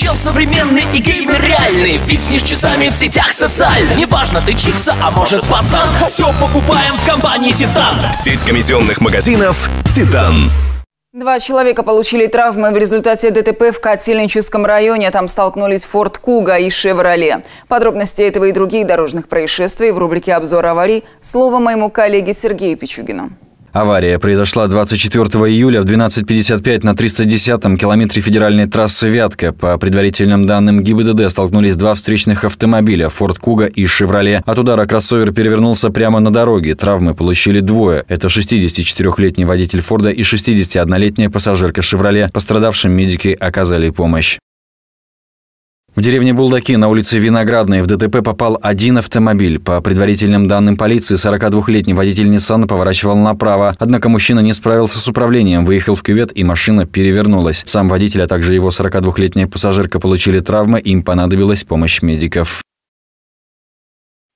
чел современный и геймер реальный Виснешь часами в сетях социальных Неважно, ты чикса, а может пацан Все покупаем в компании Титан Сеть комиссионных магазинов Титан Два человека получили травмы в результате ДТП в Котельническом районе. Там столкнулись Форд Куга и Шевроле. Подробности этого и других дорожных происшествий в рубрике «Обзор аварий» слово моему коллеге Сергею Пичугину. Авария произошла 24 июля в 12.55 на 310-м километре федеральной трассы «Вятка». По предварительным данным ГИБДД столкнулись два встречных автомобиля «Форд Куга» и «Шевроле». От удара кроссовер перевернулся прямо на дороге. Травмы получили двое. Это 64-летний водитель «Форда» и 61-летняя пассажирка «Шевроле». Пострадавшим медики оказали помощь. В деревне Булдаки на улице Виноградной в ДТП попал один автомобиль. По предварительным данным полиции, 42-летний водитель Nissan поворачивал направо. Однако мужчина не справился с управлением, выехал в кювет и машина перевернулась. Сам водитель, а также его 42-летняя пассажирка получили травмы, им понадобилась помощь медиков.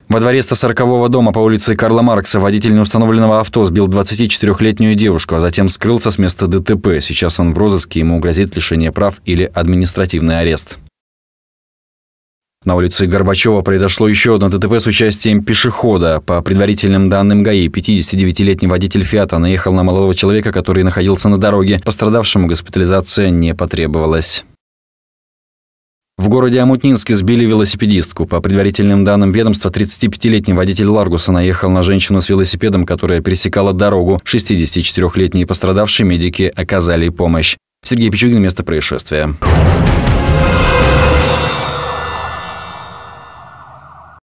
Во дворе 140-го дома по улице Карла Маркса водитель неустановленного авто сбил 24-летнюю девушку, а затем скрылся с места ДТП. Сейчас он в розыске, ему грозит лишение прав или административный арест. На улице Горбачева произошло еще одно ДТП с участием пешехода. По предварительным данным ГАИ, 59-летний водитель «Фиата» наехал на молодого человека, который находился на дороге. Пострадавшему госпитализация не потребовалась. В городе Амутнинске сбили велосипедистку. По предварительным данным ведомства, 35-летний водитель Ларгуса наехал на женщину с велосипедом, которая пересекала дорогу. 64-летние пострадавшие медики оказали помощь. Сергей Пичугин, место происшествия.